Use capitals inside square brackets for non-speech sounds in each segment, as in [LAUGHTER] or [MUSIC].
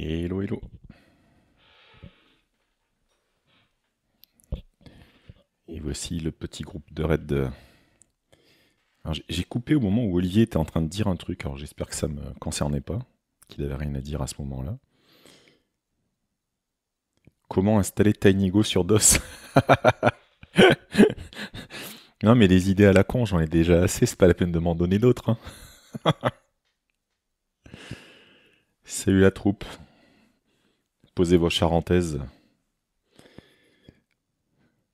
Hello, hello. Et voici le petit groupe de Red. J'ai coupé au moment où Olivier était en train de dire un truc, alors j'espère que ça ne me concernait pas, qu'il n'avait rien à dire à ce moment-là. Comment installer TinyGo sur DOS [LAUGHS] Non, mais les idées à la con, j'en ai déjà assez, c'est pas la peine de m'en donner d'autres. Hein. [LAUGHS] Salut la troupe. Poser vos charentaises.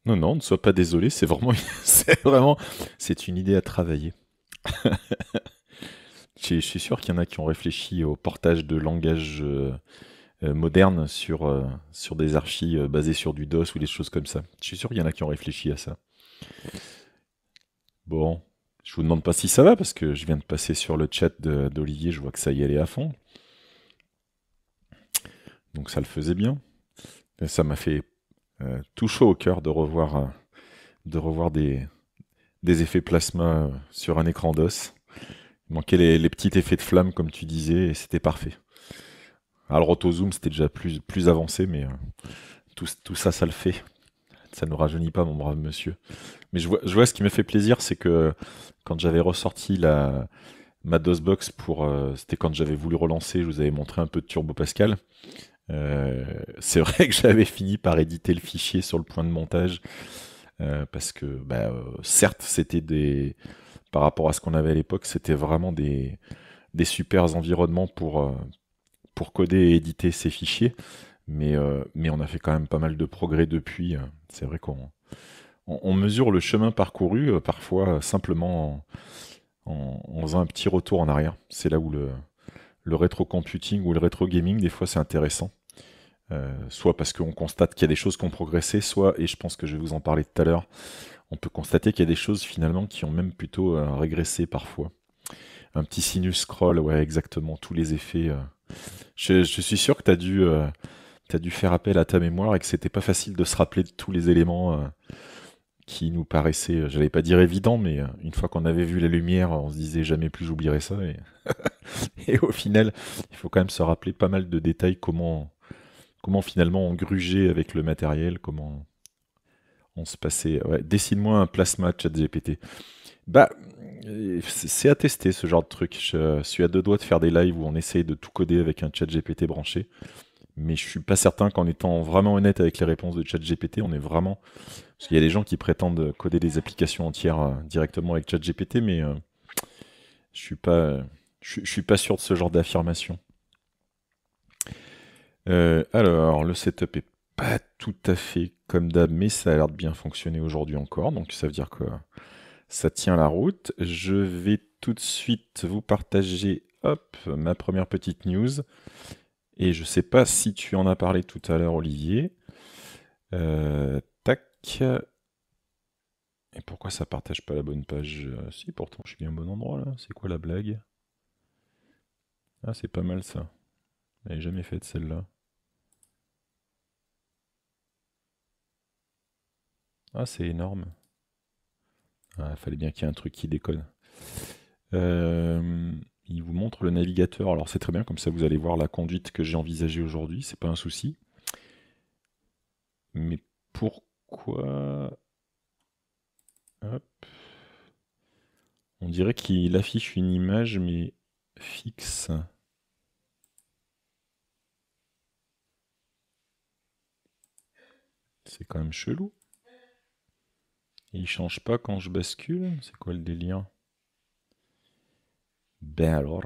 Non, non, ne sois pas désolé, c'est vraiment, [LAUGHS] c'est vraiment, c'est une idée à travailler. [LAUGHS] je, suis sûr qu'il y en a qui ont réfléchi au portage de langage euh, euh, moderne sur, euh, sur des archives basées sur du DOS ou des choses comme ça. Je suis sûr qu'il y en a qui ont réfléchi à ça. Bon, je vous demande pas si ça va parce que je viens de passer sur le chat d'Olivier, je vois que ça y allait à fond. Donc ça le faisait bien. ça m'a fait euh, tout chaud au cœur de revoir, euh, de revoir des, des effets plasma euh, sur un écran d'os. Il manquait les, petits effets de flamme, comme tu disais, et c'était parfait. Alors, auto-zoom, c'était déjà plus, plus avancé, mais tout, ça, ça le fait. Ça ne rajeunit pas, mon brave monsieur. Mais je vois, je vois ce qui m'a fait plaisir, c'est que quand j'avais ressorti la, ma DOSBox pour. c'était quand j'avais voulu relancer, je vous avais montré un peu de Turbo Pascal. Euh, c'est [LAUGHS] vrai que j'avais fini par éditer le fichier sur le point de montage euh, parce que, bah, euh, certes, c'était des par rapport à ce qu'on avait à l'époque, c'était vraiment des, des super environnements pour, pour coder et éditer ces fichiers. Mais, mais on a fait quand même pas mal de progrès depuis. C'est vrai qu'on on, mesure le chemin parcouru parfois simplement en, faisant un petit retour en arrière. C'est là où le, le rétro-computing ou le rétro-gaming, des fois, c'est intéressant. Euh, soit parce qu'on constate qu'il y a des choses qui ont progressé, soit, et je pense que je vais vous en parler tout à l'heure, on peut constater qu'il y a des choses finalement qui ont même plutôt euh, régressé parfois. Un petit sinus scroll, ouais, exactement, tous les effets. Euh. Je, suis sûr que tu as dû. As dû faire appel à ta mémoire et que c'était pas facile de se rappeler de tous les éléments qui nous paraissait, euh, j'allais pas dire évident, mais euh, une fois qu'on avait vu la lumière, on se disait jamais plus j'oublierai ça. [LAUGHS] Et, au final, il faut quand même se rappeler pas mal de détails, comment, comment finalement on grugeait avec le matériel, comment on se passait. Ouais, Dessine-moi un plasma chat GPT. Bah, c'est à tester ce genre de truc. Je suis à deux doigts de faire des lives où on essaye de tout coder avec un chat GPT branché. Mais je suis pas certain qu'en étant vraiment honnête avec les réponses de chat GPT, on est vraiment il y a des gens qui prétendent coder des applications entières euh, directement avec ChatGPT, mais euh, je suis pas, euh, suis pas sûr de ce genre d'affirmation. alors, le setup est pas tout à fait comme d'hab, mais ça a l'air de bien fonctionner aujourd'hui encore. Donc, ça veut dire que ça tient la route. Je vais tout de suite vous partager, ma première petite news. Et je ne sais pas si tu en as parlé tout à l'heure, Olivier. Euh, Et pourquoi ça partage pas la bonne page euh, Si, pourtant, je suis bien au bon endroit là. C'est quoi la blague Ah, c'est pas mal ça. J'ai jamais fait de celle-là. Ah, c'est énorme. Ah, fallait bien qu'il y ait un truc qui déconne. Euh, il vous montre le navigateur. Alors c'est très bien, comme ça vous allez voir la conduite que j'ai envisagée aujourd'hui, c'est pas un souci. Mais pourquoi quoi On dirait qu'il affiche une image, mais fixe. C'est quand même chelou. Il change pas quand je bascule C'est quoi le délire Ben alors.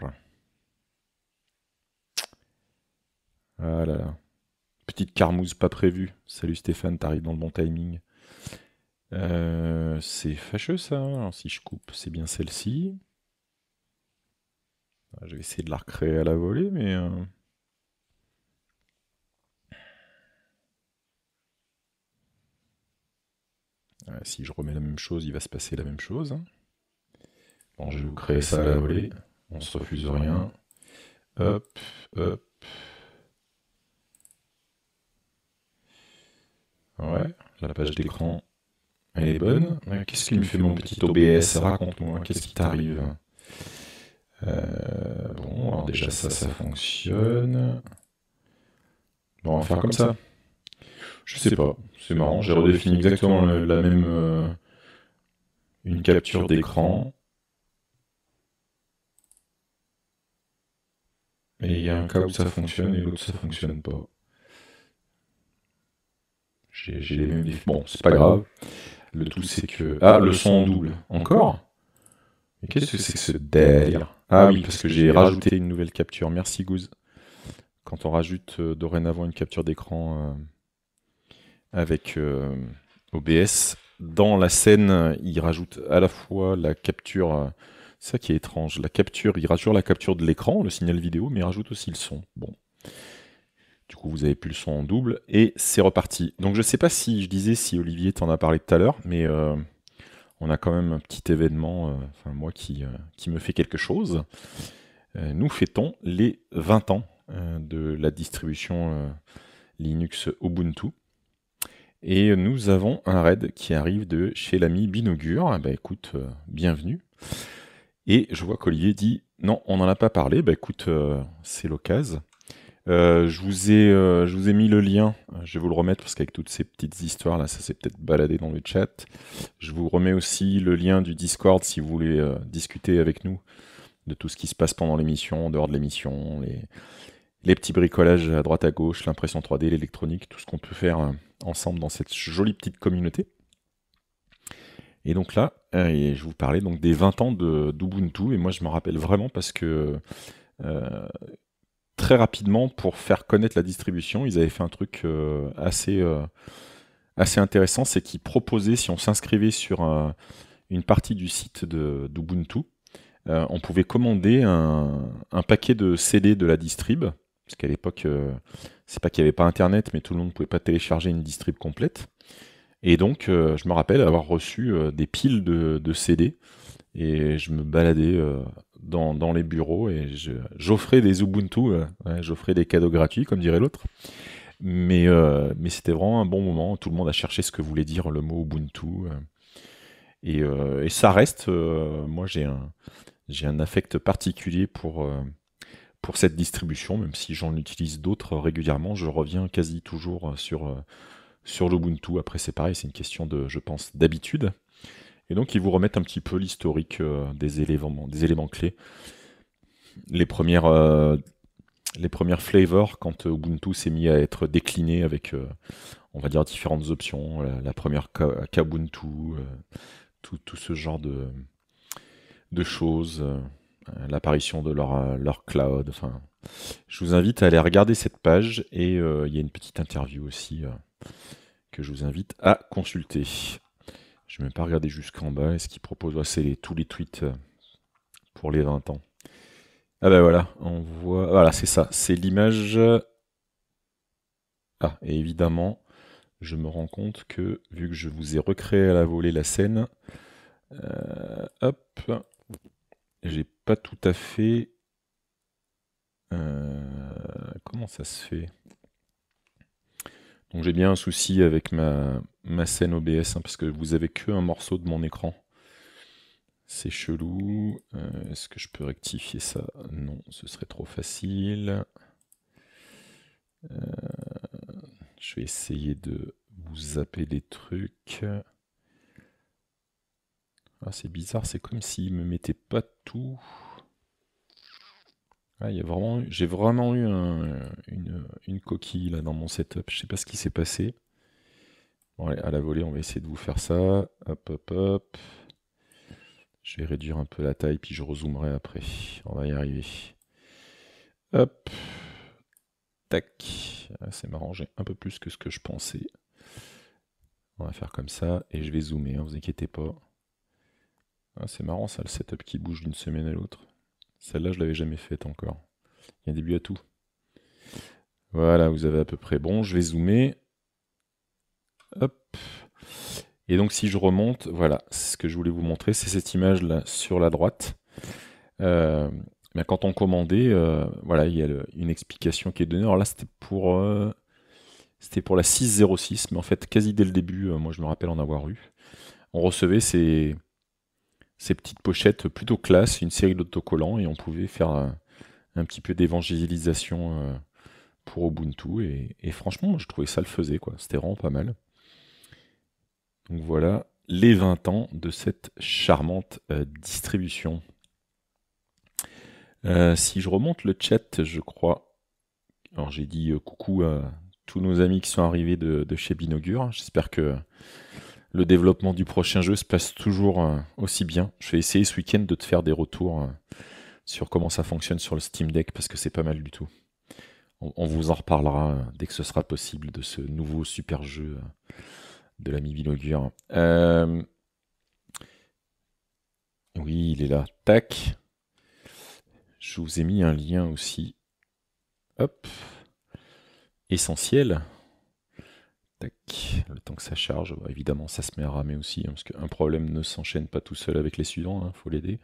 Ah là là petite carmouze pas prévue. Salut Stéphane, t'arrives dans le bon timing. Euh, c'est fâcheux ça. Hein. Alors, si je coupe, c'est bien celle-ci. Ah, je vais essayer de la recréer à la volée, mais. Euh. Ah, si je remets la même chose, il va se passer la même chose. Hein. Bon, je vais vous créer ça à la volée. On se refuse rien. Hop, hop. Ouais, la page d'écran, elle est bonne. Qu'est-ce qui me fait mon petit OBS Raconte-moi, qu'est-ce qui t'arrive euh, Bon, alors déjà ça, ça fonctionne. Bon, on va faire comme ça. Je sais pas, c'est marrant, j'ai redéfini exactement la même... Euh, une capture d'écran. Et il y a un cas où ça fonctionne et l'autre ça fonctionne pas. Bon, c'est pas grave. Le tout, c'est que. Ah, le son double. Encore Mais qu'est-ce que c'est que ce délire Ah oui, parce que j'ai rajouté une nouvelle capture. Merci, Goose. Quand on rajoute euh, dorénavant une capture d'écran euh, avec euh, OBS, dans la scène, il rajoute à la fois la capture. ça qui est étrange. La capture, il rajoute la capture de l'écran, le signal vidéo, mais il rajoute aussi le son. Bon. Du coup, vous avez plus le son en double et c'est reparti. Donc, je ne sais pas si je disais si Olivier t'en a parlé tout à l'heure, mais euh, on a quand même un petit événement, euh, enfin, moi qui, euh, qui, me fait quelque chose. nous fêtons les 20 ans de la distribution Linux Ubuntu. Et nous avons un raid qui arrive de chez l'ami Binogur. Eh ben, écoute, bienvenue. Et je vois qu'Olivier dit non, on n'en a pas parlé. Bah écoute, c'est l'occasion. Euh, je, vous ai, euh, je vous ai mis le lien, euh, je vais vous le remettre parce qu'avec toutes ces petites histoires là, ça s'est peut-être baladé dans le chat. Je vous remets aussi le lien du Discord si vous voulez discuter avec nous de tout ce qui se passe pendant l'émission, en dehors de l'émission, les, petits bricolages à droite à gauche, l'impression 3D, l'électronique, tout ce qu'on peut faire ensemble dans cette jolie petite communauté. Et donc là, je vous parlais donc des 20 ans d'Ubuntu, et moi je me rappelle vraiment parce que très rapidement pour faire connaître la distribution. Ils avaient fait un truc euh, assez, euh, assez intéressant, c'est qu'ils proposaient, si on s'inscrivait sur une partie du site d'Ubuntu, euh, on pouvait commander un, paquet de CD de la distrib, parce qu'à l'époque, c'est pas qu'il n'y avait pas Internet, mais tout le monde ne pouvait pas télécharger une distrib complète. Et donc, je me rappelle avoir reçu des piles de, de CD, et je me baladais dans, les bureaux et j'offrais des Ubuntu, euh, j'offrais des cadeaux gratuits, comme dirait l'autre. Mais, euh, mais c'était vraiment un bon moment. Tout le monde a cherché ce que voulait dire le mot Ubuntu. Euh. Et, ça reste, moi j'ai un, affect particulier pour, pour cette distribution, même si j'en utilise d'autres régulièrement. Je reviens quasi toujours sur, sur l'Ubuntu. Après, c'est pareil, c'est une question de, je pense, d'habitude. Et donc, ils vous remettent un petit peu l'historique euh, des, éléments, des éléments clés. Les premières, euh, les premières flavors, quand euh, Ubuntu s'est mis à être décliné avec, on va dire, différentes options. La, première Kabuntu, tout, ce genre de, choses, l'apparition de leur, cloud. je vous invite à aller regarder cette page et il y a une petite interview aussi que je vous invite à consulter. Je vais même pas regarder jusqu'en bas. Est-ce qu'il propose C'est tous les tweets euh, pour les 20 ans. Ah ben voilà, on voit. Ah, voilà, c'est ça. C'est l'image. Ah, et évidemment, je me rends compte que vu que je vous ai recréé à la volée la scène, euh, hop, j'ai pas tout à fait. Euh, comment ça se fait donc j'ai bien un souci avec ma, scène OBS, hein, parce que vous avez que un morceau de mon écran. C'est chelou. Euh, est-ce que je peux rectifier ça Non, ce serait trop facile. Euh, je vais essayer de vous zapper des trucs. Ah, c'est bizarre, c'est comme s'il me mettait pas tout vraiment, j'ai vraiment eu une, coquille là dans mon setup. Je sais pas ce qui s'est passé. à la volée, on va essayer de vous faire ça. Hop, hop, hop. Je vais réduire un peu la taille, puis je rezoomerai après. On va y arriver. Hop. Tac. Ah, c'est marrant, j'ai un peu plus que ce que je pensais. On va faire comme ça, et je vais zoomer, ne hein, vous inquiétez pas. Ah, c'est marrant ça, le setup qui bouge d'une semaine à l'autre. Celle-là, je l'avais jamais faite encore. Il y a un début à tout. Voilà, vous avez à peu près bon. Je vais zoomer. Hop. Et donc si je remonte, voilà, ce que je voulais vous montrer, c'est cette image là sur la droite. Euh, quand on commandait, euh, voilà, il y a une explication qui est donnée. Alors là, c'était pour, euh, c'était pour la 606, mais en fait, quasi dès le début, moi je me rappelle en avoir eu. On recevait ces, ces petites pochettes plutôt classe, une série d'autocollants, et on pouvait faire un, petit peu d'évangélisation euh, pour Ubuntu. Et, franchement, je trouvais ça le faisait, quoi. C'était vraiment pas mal. Donc voilà les 20 ans de cette charmante euh, distribution. Euh, si je remonte le chat, je crois. Alors j'ai dit coucou à tous nos amis qui sont arrivés de, de chez Binogur, hein, J'espère que le développement du prochain jeu se passe toujours euh, aussi bien. Je vais essayer ce week-end de te faire des retours euh, sur comment ça fonctionne sur le Steam Deck parce que c'est pas mal du tout. On, vous en reparlera euh, dès que ce sera possible de ce nouveau super jeu de l'ami Villogure. Euh... Oui, il est là. Tac. Je vous ai mis un lien aussi. Hop. Essentiel. Tac, le temps que ça charge, bah, évidemment ça se met à ramer aussi, hein, parce qu'un problème ne s'enchaîne pas tout seul avec les suivants, il hein, faut l'aider.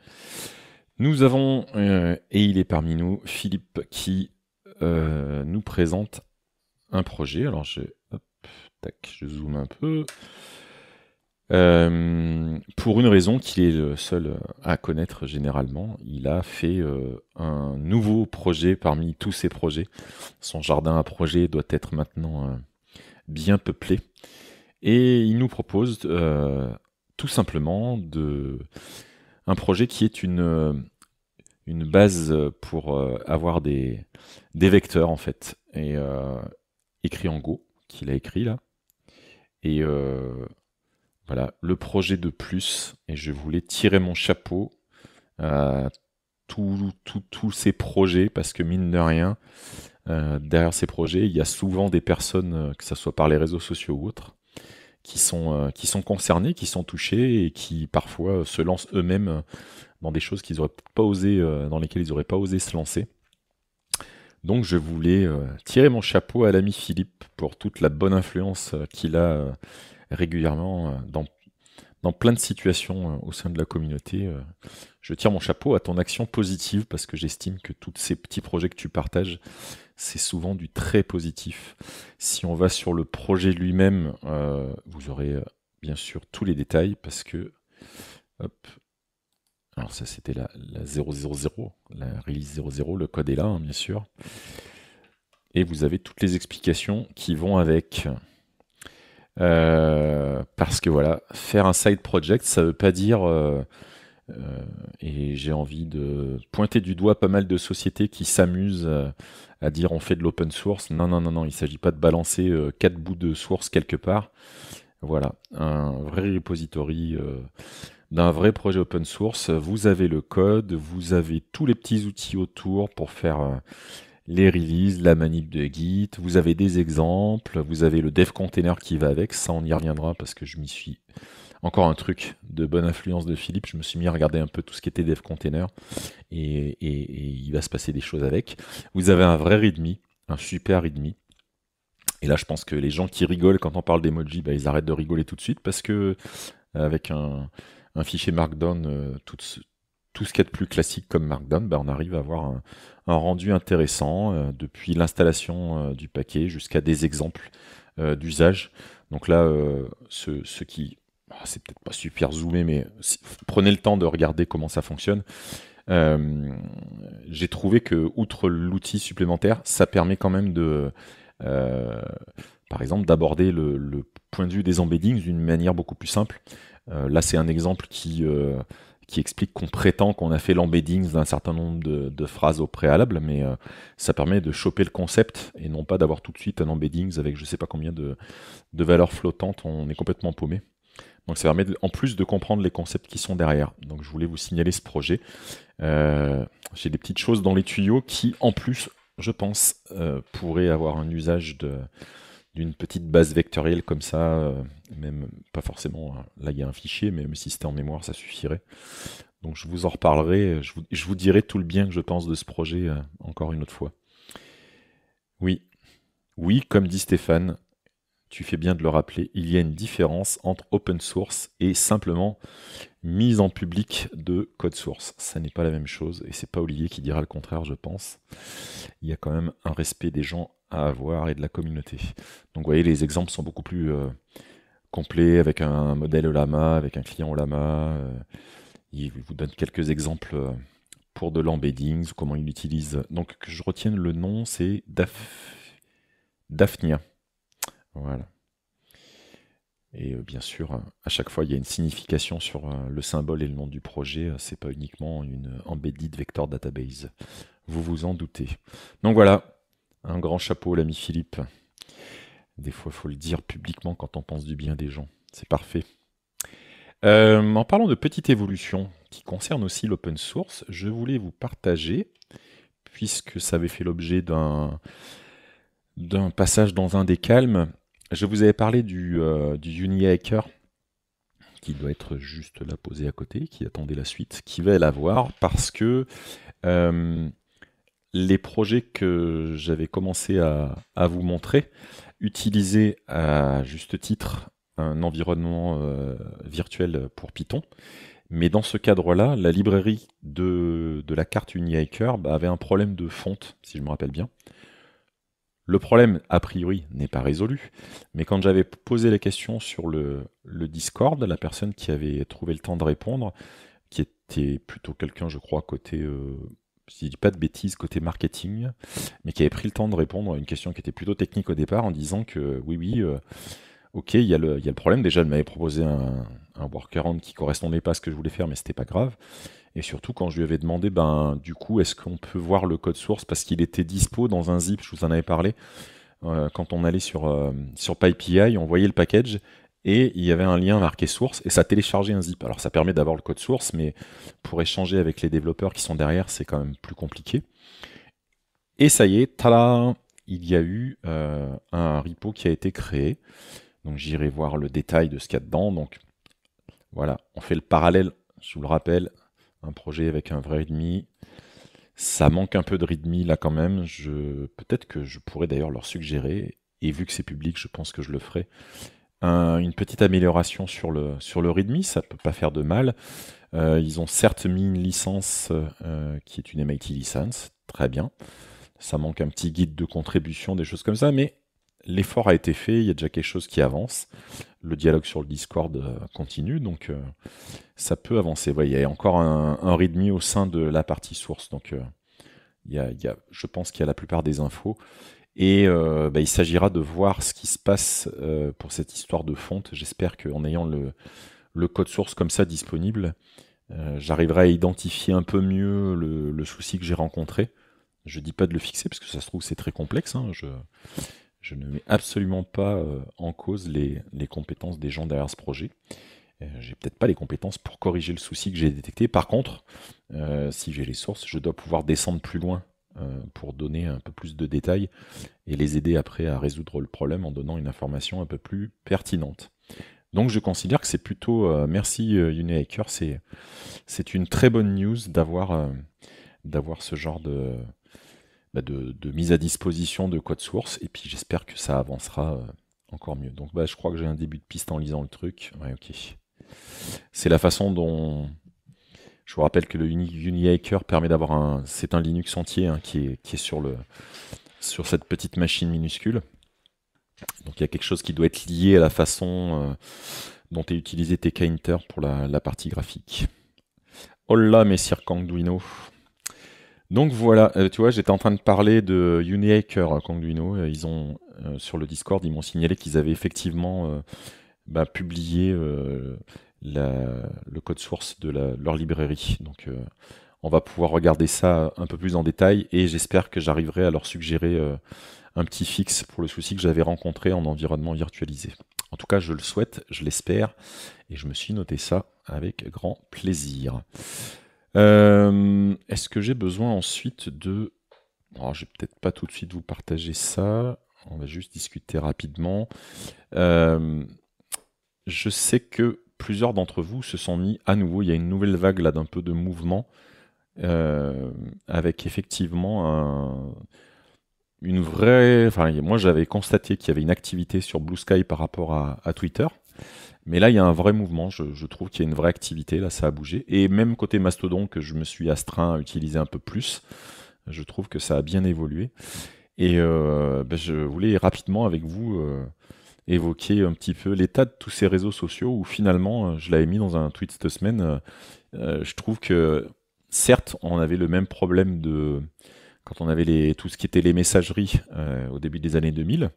Nous avons, euh, et il est parmi nous, Philippe qui euh, nous présente un projet. Alors je, hop, tac, je zoome un peu. Euh, pour une raison qu'il est le seul à connaître généralement, il a fait un nouveau projet parmi tous ses projets. Son jardin à projet doit être maintenant bien peuplé. Et il nous propose euh, tout simplement de, un projet qui est une, euh, une base pour euh, avoir des, des vecteurs, en fait, et écrit en Go, qu'il a écrit là. Et voilà, le projet de plus, et je voulais tirer mon chapeau à tous ces projets, parce que mine de rien, euh, derrière ces projets, il y a souvent des personnes, euh, que ce soit par les réseaux sociaux ou autres, qui sont, euh, qui sont concernés, qui sont touchés et qui parfois se lancent eux-mêmes dans des choses qu'ils auraient pas osé, dans lesquelles ils n'auraient pas osé se lancer. Donc je voulais tirer mon chapeau à l'ami Philippe pour toute la bonne influence qu'il a régulièrement dans, dans plein de situations au sein de la communauté. je tire mon chapeau à ton action positive parce que j'estime que tous ces petits projets que tu partages c'est souvent du très positif. Si on va sur le projet lui-même, euh, vous aurez euh, bien sûr tous les détails parce que. Hop. Alors, ça, c'était la, la, 000, la release 00, le code est là, hein, bien sûr. Et vous avez toutes les explications qui vont avec. Euh, parce que voilà, faire un side project, ça ne veut pas dire. Euh, et j'ai envie de pointer du doigt pas mal de sociétés qui s'amusent euh, à dire on fait de l'open source. Non, non, non, non, il ne s'agit pas de balancer euh, quatre bouts de source quelque part. Voilà, un vrai repository d'un vrai projet open source. Vous avez le code, vous avez tous les petits outils autour pour faire les releases, la manip de Git, vous avez des exemples, vous avez le dev container qui va avec. Ça, on y reviendra parce que je m'y suis encore un truc de bonne influence de Philippe, je me suis mis à regarder un peu tout ce qui était dev container et, il va se passer des choses avec. Vous avez un vrai readme, un super readme. Et là, je pense que les gens qui rigolent quand on parle d'emoji, bah, ils arrêtent de rigoler tout de suite parce que euh, avec un, fichier Markdown, euh, tout, ce, tout ce qu'il y de plus classique comme Markdown, bah, on arrive à avoir un, rendu intéressant euh, depuis l'installation du paquet jusqu'à des exemples d'usage. Donc là, ce qui bah, c'est peut-être pas super zoomé, mais prenez le temps de regarder comment ça fonctionne. Euh, j'ai trouvé que, outre l'outil supplémentaire, ça permet quand même de, euh, par exemple, d'aborder le, point de vue des embeddings d'une manière beaucoup plus simple. Euh, là, c'est un exemple qui, qui explique qu'on prétend qu'on a fait l'embeddings d'un certain nombre de, phrases au préalable, mais ça permet de choper le concept et non pas d'avoir tout de suite un embeddings avec je sais pas combien de valeurs flottantes. On est complètement paumé. Donc ça permet en plus de comprendre les concepts qui sont derrière. Donc je voulais vous signaler ce projet. Euh, j'ai des petites choses dans les tuyaux qui, en plus, je pense, euh, pourraient avoir un usage d'une petite base vectorielle comme ça. Euh, même pas forcément, hein. là il y a un fichier, mais même si c'était en mémoire, ça suffirait. Donc je vous en reparlerai, je vous, je vous dirai tout le bien que je pense de ce projet encore une autre fois. Oui, oui, comme dit Stéphane, tu fais bien de le rappeler, il y a une différence entre open source et simplement mise en public de code source. Ça n'est pas la même chose et c'est pas Olivier qui dira le contraire, je pense. Il y a quand même un respect des gens à avoir et de la communauté. Donc vous voyez, les exemples sont beaucoup plus euh, complets avec un modèle Lama, avec un client Olama. Euh, il vous donne quelques exemples euh, pour de l'embedding, comment il l'utilise. Donc que je retienne le nom, c'est Daphnia. Voilà. Et euh, bien sûr, à chaque fois, il y a une signification sur euh, le symbole et le nom du projet. Euh, Ce n'est pas uniquement une embedded vector database. Vous vous en doutez. Donc voilà, un grand chapeau, l'ami Philippe. Des fois, il faut le dire publiquement quand on pense du bien des gens. C'est parfait. en parlant de petite évolution qui concerne aussi l'open source, je voulais vous partager, puisque ça avait fait l'objet d'un d'un passage dans un des calmes, je vous avais parlé du, euh, UniHacker qui doit être juste là posé à côté, qui attendait la suite, qui va l'avoir parce que euh, les projets que j'avais commencé à, vous montrer utilisaient à juste titre un environnement euh, virtuel pour Python. Mais dans ce cadre-là, la librairie de, la carte UniHacker bah, avait un problème de fonte, si je me rappelle bien. Le problème, a priori, n'est pas résolu. Mais quand j'avais posé la question sur le, Discord, la personne qui avait trouvé le temps de répondre, qui était plutôt quelqu'un, je crois, côté, euh, si je dis pas de bêtises, côté marketing, mais qui avait pris le temps de répondre à une question qui était plutôt technique au départ en disant que euh, oui, oui, euh, ok, il y, a le problème. Déjà, elle m'avait proposé un, un workaround qui correspondait pas à ce que je voulais faire, mais c'était pas grave. Et surtout, quand je lui avais demandé, ben, du coup, est-ce qu'on peut voir le code source Parce qu'il était dispo dans un zip, je vous en avais parlé. Euh, quand on allait sur, euh, sur PyPI, on voyait le package et il y avait un lien marqué source et ça téléchargeait un zip. Alors, ça permet d'avoir le code source, mais pour échanger avec les développeurs qui sont derrière, c'est quand même plus compliqué. Et ça y est, Il y a eu euh, un repo qui a été créé. Donc, j'irai voir le détail de ce qu'il y a dedans. Donc, voilà, on fait le parallèle, je vous le rappelle, un projet avec un vrai README, Ça manque un peu de readme là quand même. Je... Peut-être que je pourrais d'ailleurs leur suggérer, et vu que c'est public, je pense que je le ferai, une petite amélioration sur le, sur le readme. Ça peut pas faire de mal. Euh, ils ont certes mis une licence euh, qui est une MIT licence, très bien. Ça manque un petit guide de contribution, des choses comme ça, mais l'effort a été fait, il y a déjà quelque chose qui avance. Le dialogue sur le Discord euh, continue, donc euh, ça peut avancer. il y a encore un, un readme au sein de la partie source, donc euh, il y je pense qu'il y a la plupart des infos. Et bah, il s'agira de voir ce qui se passe pour cette histoire de fonte. J'espère qu'en ayant le, code source comme ça disponible, j'arriverai à identifier un peu mieux le, souci que j'ai rencontré. Je ne dis pas de le fixer parce que ça se trouve c'est très complexe. Hein, je je ne mets absolument pas euh, en cause les, compétences des gens derrière ce projet. Euh, j'ai peut-être pas les compétences pour corriger le souci que j'ai détecté. Par contre, euh, si j'ai les sources, je dois pouvoir descendre plus loin pour donner un peu plus de détails et les aider après à résoudre le problème en donnant une information un peu plus pertinente. Donc je considère que c'est plutôt, Merci merci Unihacker, c'est une très bonne news d'avoir ce genre de, bah, de, mise à disposition de code source. Et puis j'espère que ça avancera euh, encore mieux. Donc bah, je crois que j'ai un début de piste en lisant le truc. ok. C'est la façon dont. Je vous rappelle que le UniHacker permet d'avoir un. C'est un Linux entier hein, qui, est, qui est sur, le, sur cette petite machine minuscule. Donc il y a quelque chose qui doit être lié à la façon euh, dont est utilisé tk pour la, partie graphique. Hola mes circangduino. Donc voilà, euh, tu vois, j'étais en train de parler de Unihacker euh, Conduino. Euh, ils ont, sur le Discord, ils m'ont signalé qu'ils avaient effectivement bah, publié le code source de leur librairie. Donc on va pouvoir regarder ça un peu plus en détail et j'espère que j'arriverai à leur suggérer un petit fixe pour le souci que j'avais rencontré en environnement virtualisé. En tout cas, je le souhaite, je l'espère et je me suis noté ça avec grand plaisir. Euh, est-ce que j'ai besoin ensuite de... Oh, je vais peut-être pas tout de suite vous partager ça. On va juste discuter rapidement. Euh, je sais que plusieurs d'entre vous se sont mis à nouveau. Il y a une nouvelle vague là d'un peu de mouvement euh, avec effectivement une vraie. Enfin, moi j'avais constaté qu'il y avait une activité sur Blue Sky par rapport à Twitter. Mais là, il y a un vrai mouvement. Je, trouve qu'il y a une vraie activité. Là, ça a bougé. Et même côté Mastodon, que je me suis astreint à utiliser un peu plus, je trouve que ça a bien évolué. Et euh, ben, je voulais rapidement avec vous euh, évoquer un petit peu l'état de tous ces réseaux sociaux où finalement, euh, je l'avais mis dans un tweet cette semaine, je trouve que certes, on avait le même problème de quand on avait les, tout ce qui était les messageries au début des années 2000,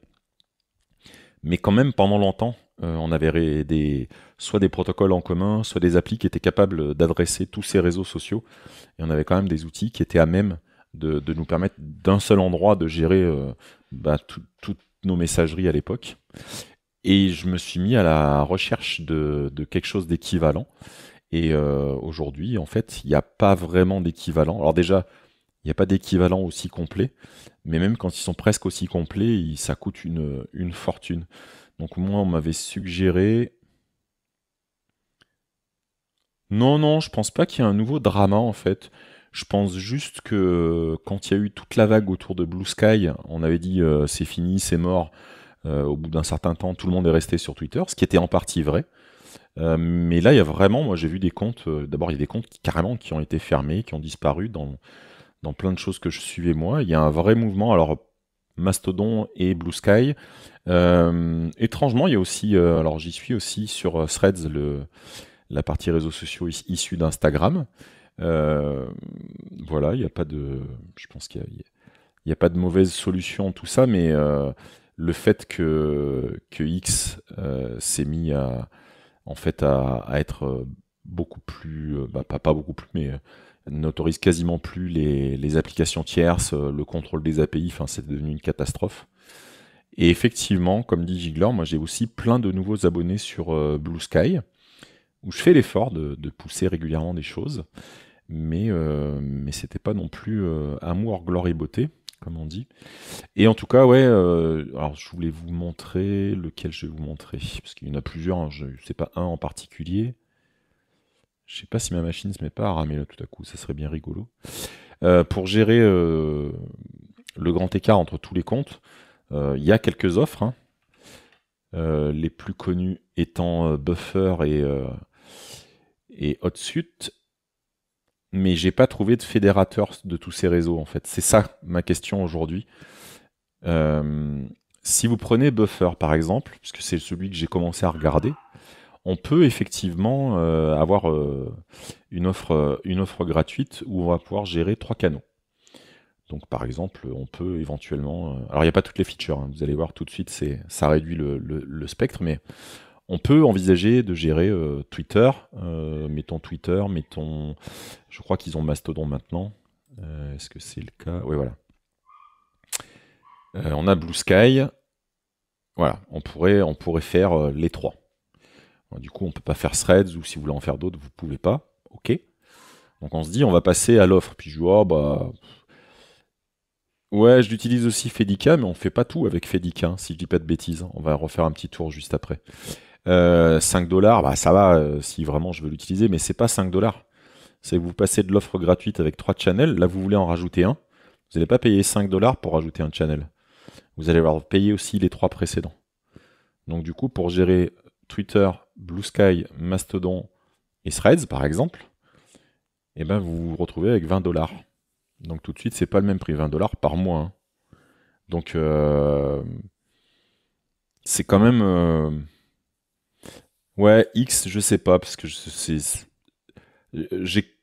mais quand même pendant longtemps, euh, on avait soit des protocoles en commun, soit des applis qui étaient capables d'adresser tous ces réseaux sociaux. Et on avait quand même des outils qui étaient à même de, nous permettre d'un seul endroit de gérer euh, bah, toutes nos messageries à l'époque. Et je me suis mis à la recherche de, quelque chose d'équivalent. Et euh, aujourd'hui, en fait, il n'y a pas vraiment d'équivalent. Alors déjà, il n'y a pas d'équivalent aussi complet, mais même quand ils sont presque aussi complets, ça coûte une fortune. Donc moi, on m'avait suggéré... Non, non, je pense pas qu'il y ait un nouveau drama en fait. Je pense juste que euh, quand il y a eu toute la vague autour de Blue Sky, on avait dit euh, c'est fini, c'est mort. Euh, au bout d'un certain temps, tout le monde est resté sur Twitter, ce qui était en partie vrai. mais là, il y a vraiment, moi j'ai vu des comptes, d'abord il y a des comptes carrément qui ont été fermés, qui ont disparu dans, dans plein de choses que je suivais moi. Il y a un vrai mouvement. Alors, Mastodon et Blue Sky euh, étrangement, il y a aussi, euh, alors j'y suis aussi sur euh, Threads, le, la partie réseaux sociaux is issue d'Instagram. voilà, il n'y a pas de, je pense qu'il n'y a, pas de mauvaise solution tout ça, mais le fait que, X s'est mis à, en fait, à, être beaucoup plus, bah, pas, beaucoup plus, mais n'autorise quasiment plus les, les, applications tierces, le contrôle des API, enfin c'est devenu une catastrophe. Et effectivement, comme dit Giglor, moi j'ai aussi plein de nouveaux abonnés sur euh, Blue Sky, où je fais l'effort de, pousser régulièrement des choses, mais, ce euh, mais c'était pas non plus euh, amour, gloire et beauté, comme on dit. Et en tout cas, ouais, alors je voulais vous montrer lequel je vais vous montrer, parce qu'il y en a plusieurs, hein, je ne sais pas un en particulier. Je ne sais pas si ma machine se met pas à ramer là tout à coup, ça serait bien rigolo. pour gérer le grand écart entre tous les comptes, il euh, y a quelques offres, hein. euh, les plus connues étant euh, Buffer et, et Hotsuit mais j'ai pas trouvé de fédérateur de tous ces réseaux en fait. C'est ça ma question aujourd'hui. si vous prenez Buffer par exemple, puisque c'est celui que j'ai commencé à regarder, on peut effectivement avoir une, offre, une offre gratuite où on va pouvoir gérer trois canaux. Donc par exemple, on peut éventuellement... Euh, alors il n'y a pas toutes les features, hein. vous allez voir tout de suite, c'est, ça réduit le, spectre, mais on peut envisager de gérer euh, Twitter, euh, mettons Twitter, mettons... Je crois qu'ils ont Mastodon maintenant. est-ce que c'est le cas Oui, voilà. on a Blue Sky. Voilà, on pourrait, on pourrait faire les trois. du coup, on ne peut pas faire threads, ou si vous voulez en faire d'autres, vous ne pouvez pas. OK. Donc on se dit, on va passer à l'offre. Puis je vois, oh, bah Ouais, je l'utilise aussi Fedica, mais on fait pas tout avec Fedica, hein, si je dis pas de bêtises. On va refaire un petit tour juste après. Euh, 5 dollars, bah ça va euh, si vraiment je veux l'utiliser, mais c'est pas 5 dollars. C'est vous passez de l'offre gratuite avec 3 channels, là vous voulez en rajouter un. Vous n'allez pas payer 5 dollars pour rajouter un channel. Vous allez avoir payé aussi les 3 précédents. Donc du coup, pour gérer Twitter, Blue Sky, Mastodon et Threads par exemple, eh ben vous vous retrouvez avec 20 dollars. Donc tout de suite, c'est pas le même prix, 20 dollars par mois. Hein. Donc euh, c'est quand même euh, ouais X, je sais pas parce que j'ai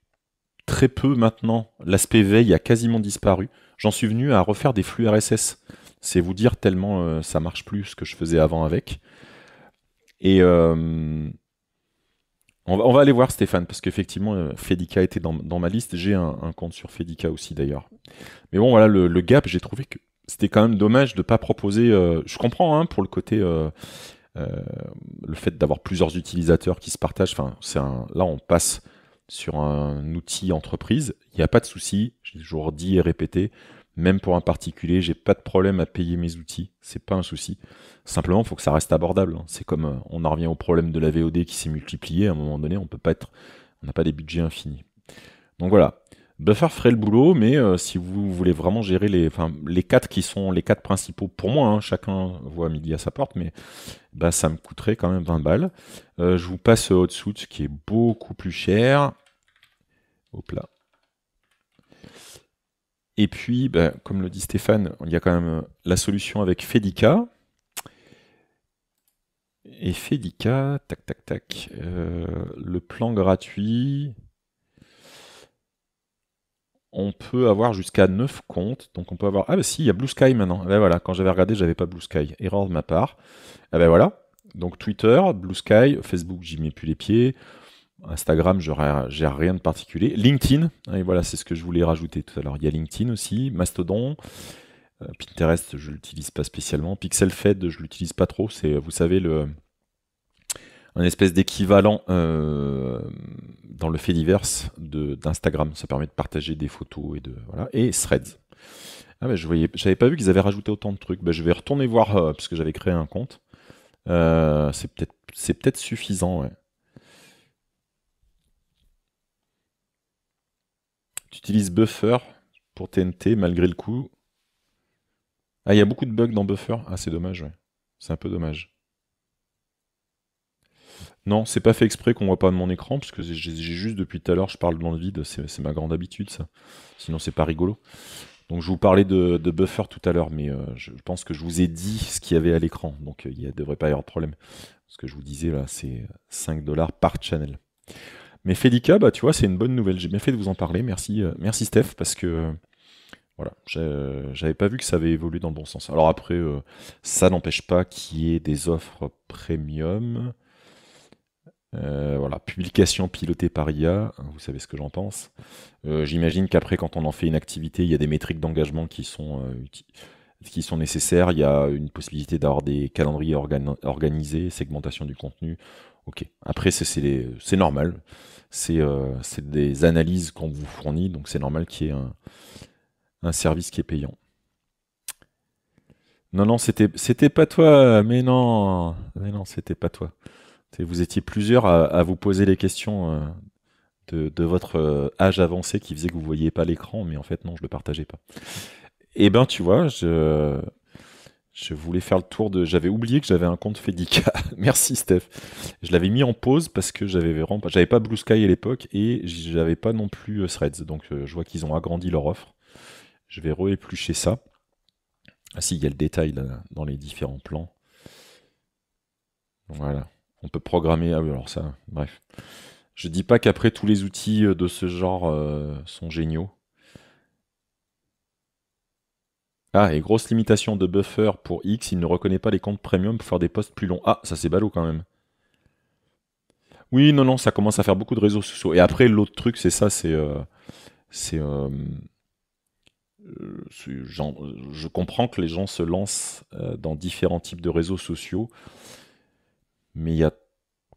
très peu maintenant. L'aspect veille a quasiment disparu. J'en suis venu à refaire des flux RSS. C'est vous dire tellement euh, ça marche plus ce que je faisais avant avec. Et on va, aller voir Stéphane, parce qu'effectivement, euh, Fedica était dans, dans, ma liste. J'ai un, compte sur Fedica aussi d'ailleurs. Mais bon, voilà, le, gap, j'ai trouvé que c'était quand même dommage de ne pas proposer. Euh, je comprends hein, pour le côté. Euh, le fait d'avoir plusieurs utilisateurs qui se partagent. Enfin, c'est là, on passe sur un outil entreprise. Il n'y a pas de souci. J'ai toujours dit et répété. Même pour un particulier, j'ai pas de problème à payer mes outils, c'est pas un souci. Simplement, il faut que ça reste abordable. Hein. C'est comme euh, on en revient au problème de la VOD qui s'est multipliée. À un moment donné, on peut pas être, on n'a pas des budgets infinis. Donc voilà, Buffer ferait le boulot, mais euh, si vous voulez vraiment gérer les, enfin, les quatre qui sont les quatre principaux pour moi, hein, chacun voit midi à sa porte, mais bah, ça me coûterait quand même 20 balles. Euh, je vous passe soute, qui est beaucoup plus cher. Hop là. Et puis, bah, comme le dit Stéphane, il y a quand même euh, la solution avec Fedica. Et Fedica, tac, tac, tac, euh, le plan gratuit, on peut avoir jusqu'à 9 comptes. Donc on peut avoir. Ah bah si, il y a Blue Sky maintenant. Eh ben, voilà, quand j'avais regardé, j'avais pas Blue Sky. Erreur de ma part. Ah voilà. Donc Twitter, Blue Sky, Facebook, j'y mets plus les pieds. Instagram, je gère rien de particulier. LinkedIn, hein, et voilà, c'est ce que je voulais rajouter tout à l'heure. Il y a LinkedIn aussi, Mastodon, euh, Pinterest, je l'utilise pas spécialement. Fed, je l'utilise pas trop. C'est, vous savez, le, un espèce d'équivalent euh, dans le fait divers d'Instagram. Ça permet de partager des photos et de voilà. Et Threads. Ah je voyais, j'avais pas vu qu'ils avaient rajouté autant de trucs. Bah, je vais retourner voir puisque euh, parce que j'avais créé un compte. c'est peut-être, c'est peut-être suffisant. Ouais. Tu utilises Buffer pour TNT malgré le coup. Ah, il y a beaucoup de bugs dans Buffer. Ah, c'est dommage, ouais. C'est un peu dommage. Non, c'est pas fait exprès qu'on voit pas de mon écran, parce que j'ai juste depuis tout à l'heure, je parle dans le vide, c'est ma grande habitude, ça. Sinon, c'est pas rigolo. Donc, je vous parlais de, buffer tout à l'heure, mais euh, je pense que je vous ai dit ce qu'il y avait à l'écran, donc euh, il ne devrait pas y avoir de problème. Ce que je vous disais là, c'est 5 dollars par channel. Mais Fédica, bah, tu vois, c'est une bonne nouvelle. J'ai bien fait de vous en parler. Merci, euh, merci Steph, parce que je voilà, j'avais pas vu que ça avait évolué dans le bon sens. Alors après, euh, ça n'empêche pas qu'il y ait des offres premium. Euh, voilà, publication pilotée par IA, hein, vous savez ce que j'en pense. J'imagine qu'après, quand on en fait une activité, il y a des métriques d'engagement qui sont qui sont nécessaires. Il y a une possibilité d'avoir des calendriers organisés, segmentation du contenu. Ok. Après, c'est normal. Euh, c'est des analyses qu'on vous fournit, donc c'est normal qu'il y ait un, service qui est payant. Non, non, c'était pas toi, mais non, mais non, c'était pas toi. Vous étiez plusieurs à, vous poser les questions euh, de, votre euh, âge avancé qui faisait que vous voyiez pas l'écran, mais en fait, non, je ne le partageais pas. Eh ben, tu vois, je, je voulais faire le tour de. J'avais oublié que j'avais un compte Fedica. [LAUGHS] Merci Steph. Je l'avais mis en pause parce que j'avais vraiment pas. J'avais pas Blue Sky à l'époque et j'avais pas non plus euh, Threads. Donc euh, je vois qu'ils ont agrandi leur offre. Je vais rééplucher ça. Ah si, il y a le détail dans les différents plans. Voilà. On peut programmer. Ah oui, alors ça, bref. Je dis pas qu'après tous les outils euh, de ce genre sont géniaux. Ah, et grosse limitation de buffer pour X, il ne reconnaît pas les comptes premium pour faire des postes plus longs. Ah, ça c'est ballot quand même. Oui, non, non, ça commence à faire beaucoup de réseaux sociaux. Et après, l'autre truc, c'est ça, c'est. Euh, c'est. Euh, euh, je comprends que les gens se lancent dans différents types de réseaux sociaux, mais il y a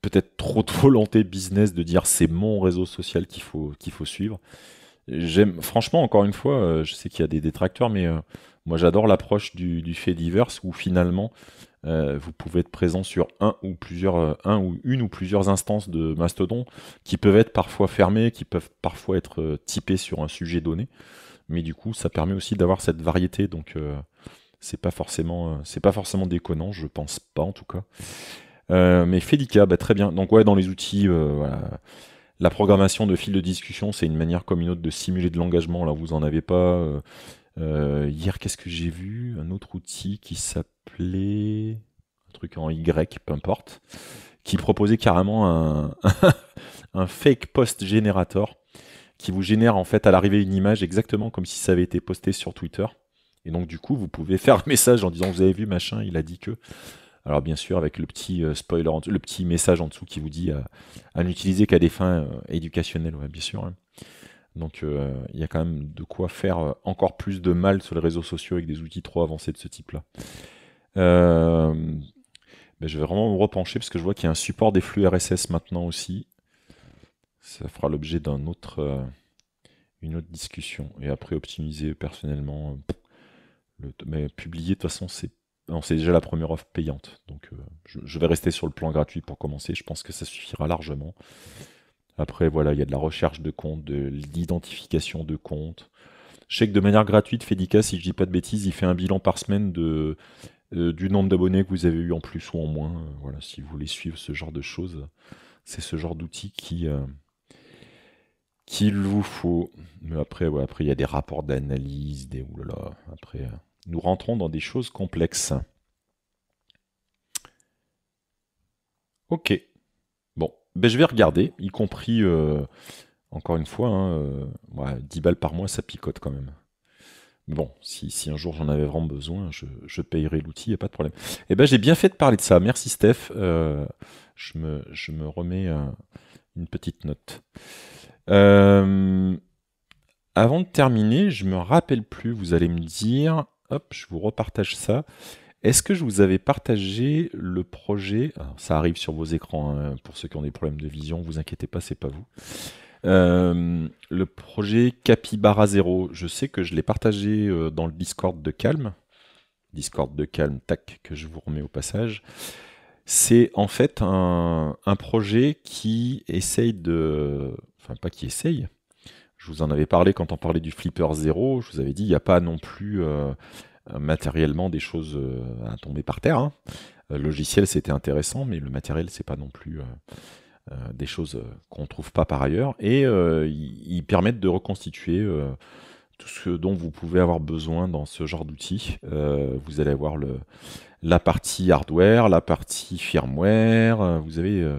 peut-être trop de volonté business de dire c'est mon réseau social qu'il faut, qu'il faut suivre. J'aime, franchement, encore une fois, je sais qu'il y a des détracteurs, mais moi, j'adore l'approche du, fait diverse, où finalement, euh, vous pouvez être présent sur un ou plusieurs, euh, un ou une ou plusieurs instances de Mastodon qui peuvent être parfois fermées, qui peuvent parfois être euh, typées sur un sujet donné. Mais du coup, ça permet aussi d'avoir cette variété. Donc, euh, c'est pas forcément, c'est pas forcément déconnant, je pense pas en tout cas. mais Fedica, bah, très bien. Donc ouais, dans les outils, la programmation de fil de discussion, c'est une manière comme une autre de simuler de l'engagement. Là, vous en avez pas. Euh, hier, qu'est-ce que j'ai vu Un autre outil qui s'appelait un truc en Y, peu importe, qui proposait carrément un, [LAUGHS] fake post generator qui vous génère en fait à l'arrivée une image exactement comme si ça avait été posté sur Twitter. Et donc du coup, vous pouvez faire un message en disant vous avez vu machin, il a dit que. Alors bien sûr avec le petit euh, spoiler, le petit message en dessous qui vous dit euh, à, n'utiliser qu'à des fins éducationnelles, bien sûr. Hein. Donc euh, il y a quand même de quoi faire euh, encore plus de mal sur les réseaux sociaux avec des outils trop avancés de ce type-là. Euh, ben, je vais vraiment me repencher parce que je vois qu'il y a un support des flux RSS maintenant aussi. Ça fera l'objet d'un autre, discussion. Et après, optimiser personnellement, mais publier de toute façon, c'est déjà la première offre payante. Donc je, vais rester sur le plan gratuit pour commencer. Je pense que ça suffira largement. Après, voilà, il y a de la recherche de compte, de l'identification de comptes. Je de manière gratuite, Fédica, si je dis pas de bêtises, il fait un bilan par semaine de, euh, du nombre d'abonnés que vous avez eu en plus ou en moins. Euh, voilà, si vous voulez suivre ce genre de choses, c'est ce genre d'outil qui euh, qu'il vous faut. Mais après, après il y a des rapports d'analyse, des oulala. Après, nous rentrons dans des choses complexes. Ok, ben, je vais regarder, y compris, euh, encore une fois, 10 hein, euh, balles par mois, ça picote quand même. Bon, si, un jour j'en avais vraiment besoin, je, je l'outil, il a pas de problème. Eh ben, j'ai bien fait de parler de ça. Merci Steph. Euh, je, me, je, me, remets une petite note. avant de terminer, je me rappelle plus, vous allez me dire, hop, je vous repartage ça. Est-ce que je vous avais partagé le projet hein, Ça arrive sur vos écrans, hein, pour ceux qui ont des problèmes de vision, vous inquiétez pas, c'est pas vous. Euh, le projet Capybara Zero, je sais que je l'ai partagé euh, dans le Discord de Calme. Discord de Calme, tac, que je vous remets au passage. C'est en fait un, projet qui essaye de... Enfin, pas qui essaye. Je vous en avais parlé quand on parlait du Flipper Zero. Je vous avais dit, il n'y a pas non plus... Euh, euh, matériellement des choses euh, à tomber par terre. Le hein. euh, logiciel, c'était intéressant, mais le matériel, c'est pas non plus des choses qu'on trouve pas par ailleurs. Et ils permettent de reconstituer tout ce dont vous pouvez avoir besoin dans ce genre d'outils. vous allez avoir la partie hardware, la partie firmware, vous avez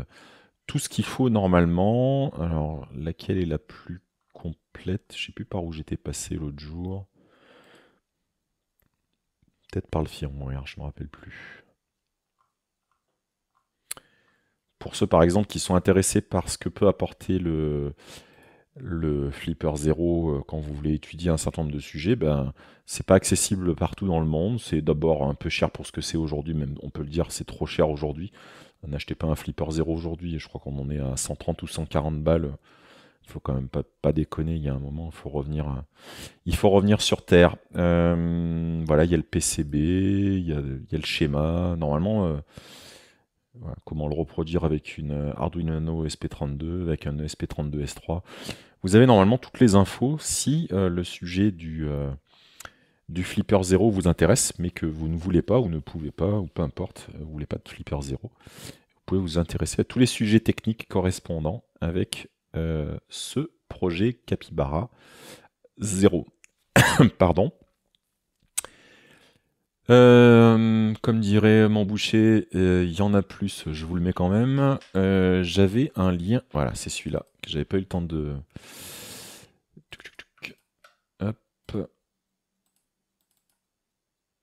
tout ce qu'il faut normalement. Alors, laquelle est la plus complète Je sais plus par où j'étais passé l'autre jour. Peut-être par le fion, je ne me rappelle plus. Pour ceux, par exemple, qui sont intéressés par ce que peut apporter le, Flipper 0 euh, quand vous voulez étudier un certain nombre de sujets, ben, n'est pas accessible partout dans le monde. C'est d'abord un peu cher pour ce que c'est aujourd'hui, même on peut le dire, c'est trop cher aujourd'hui. N'achetez pas un Flipper 0 aujourd'hui, je crois qu'on en est à 130 ou 140 balles faut quand même pas, déconner. Il y a un moment, il faut revenir, euh, il faut revenir sur terre. Euh, voilà, il y a le PCB, il y a, le schéma. Normalement, euh, comment le reproduire avec une Arduino SP32, avec un SP32S3. Vous avez normalement toutes les infos si le sujet du du Flipper 0 vous intéresse, mais que vous ne voulez pas ou ne pouvez pas, ou peu importe, vous voulez pas de Flipper 0. Vous pouvez vous intéresser à tous les sujets techniques correspondants avec euh, ce projet Capybara 0. [COUGHS] Pardon. Euh, comme dirait mon boucher, il euh, y en a plus, je vous le mets quand même. j'avais un lien, voilà, c'est celui-là, que j'avais pas eu le temps de... Hop.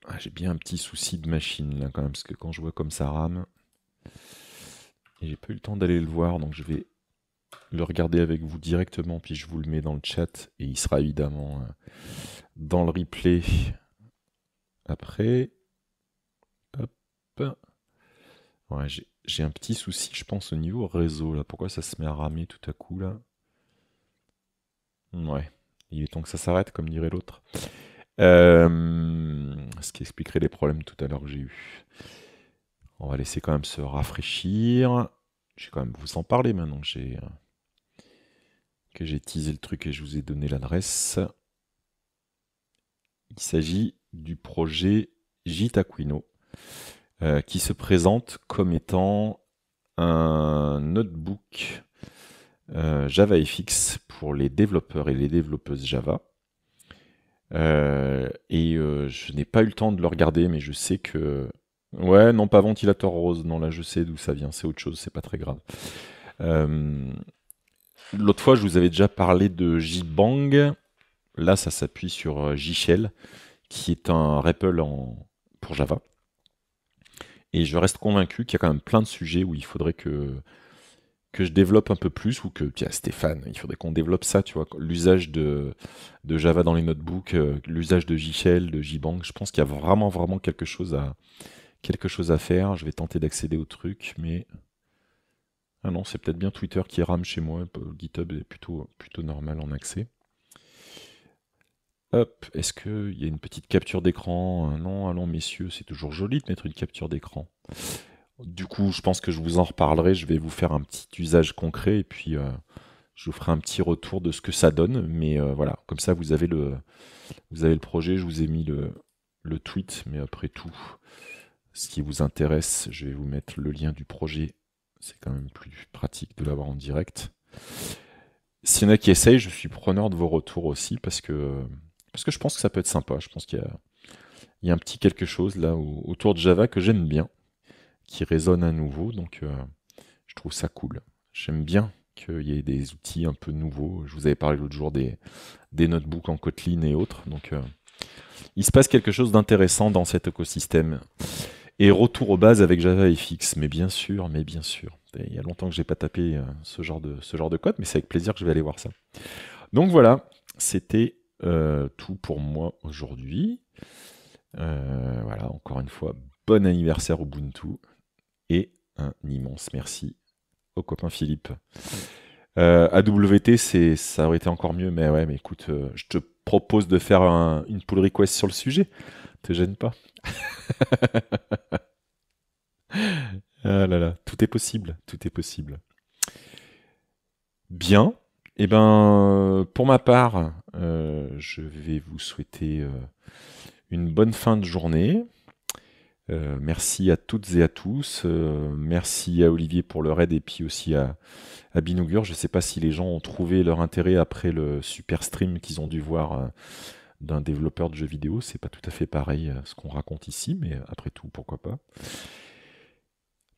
Ah, j'ai bien un petit souci de machine là quand même, parce que quand je vois comme ça rame, j'ai pas eu le temps d'aller le voir, donc je vais le regarder avec vous directement, puis je vous le mets dans le chat et il sera évidemment euh, dans le replay après. j'ai un petit souci, je pense, au niveau réseau. Là. Pourquoi ça se met à ramer tout à coup là Ouais, il est temps que ça s'arrête, comme dirait l'autre. Euh, ce qui expliquerait les problèmes tout à l'heure que j'ai eu. On va laisser quand même se rafraîchir. Je vais quand même vous en parler maintenant que j'ai euh, que j'ai teasé le truc et je vous ai donné l'adresse. Il s'agit du projet Gitaquino, euh, qui se présente comme étant un notebook euh, JavaFX pour les développeurs et les développeuses Java. Euh, et euh, je n'ai pas eu le temps de le regarder, mais je sais que... Ouais, non, pas ventilateur rose, non, là je sais d'où ça vient, c'est autre chose, c'est pas très grave. L'autre fois, je vous avais déjà parlé de JBang. Là, ça s'appuie sur euh, JShell, qui est un REPL pour Java. Et je reste convaincu qu'il y a quand même plein de sujets où il faudrait que, que je développe un peu plus, ou que, tiens, Stéphane, il faudrait qu'on développe ça, tu vois, l'usage de, Java dans les notebooks, euh, l'usage de JShell, de JBang. Je pense qu'il y a vraiment, vraiment quelque chose à, quelque chose à faire. Je vais tenter d'accéder au truc, mais ah non, c'est peut-être bien Twitter qui rame chez moi. GitHub est plutôt, plutôt normal en accès. Hop, est-ce qu'il y a une petite capture d'écran euh, Non, allons messieurs, c'est toujours joli de mettre une capture d'écran. Du coup, je pense que je vous en reparlerai. Je vais vous faire un petit usage concret et puis euh, je vous ferai un petit retour de ce que ça donne. Mais euh, voilà, comme ça, vous avez le, vous avez le projet. Je vous ai mis le, le tweet, mais après tout, ce qui vous intéresse, je vais vous mettre le lien du projet c'est quand même plus pratique de l'avoir en direct. S'il y en a qui essayent, je suis preneur de vos retours aussi parce que, parce que je pense que ça peut être sympa. Je pense qu'il y a, un petit quelque chose là autour de Java que j'aime bien, qui résonne à nouveau. Donc euh, je trouve ça cool. J'aime bien qu'il y ait des outils un peu nouveaux. Je vous avais parlé l'autre jour des, des notebooks en Kotlin et autres. Donc euh, il se passe quelque chose d'intéressant dans cet écosystème. Et retour aux bases avec Java et fix Mais bien sûr, mais bien sûr. Il y a longtemps que je n'ai pas tapé euh, ce genre, de, ce genre de code, mais c'est avec plaisir que je vais aller voir ça. Donc voilà, c'était euh, tout pour moi aujourd'hui. Euh, voilà, encore une fois, bon anniversaire Ubuntu et un immense merci au copain Philippe. AWT, c'est, ça aurait été encore mieux, mais ouais, mais écoute, je te propose de faire une pull request sur le sujet. Te gêne pas. [LAUGHS] ah là là, tout est possible, tout est possible. Bien, et eh ben pour ma part, euh, je vais vous souhaiter euh, une bonne fin de journée. Euh, merci à toutes et à tous. merci à Olivier pour leur aide et puis aussi à, à Je ne sais pas si les gens ont trouvé leur intérêt après le super stream qu'ils ont dû voir d'un développeur de jeux vidéo, c'est pas tout à fait pareil à euh, ce qu'on raconte ici, mais euh, après tout, pourquoi pas.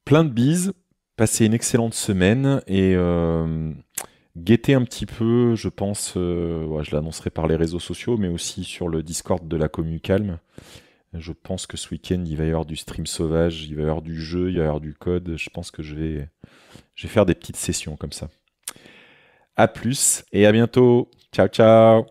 Plein de bises, passez une excellente semaine et euh, guettez un petit peu, je pense, je l'annoncerai par les réseaux sociaux, mais aussi sur le Discord de la commu calme. Je pense que ce week-end, il va y avoir du stream sauvage, il va y avoir du jeu, il va y avoir du code. Je pense que je vais, je vais faire des petites sessions comme ça. À plus et à bientôt. Ciao, ciao.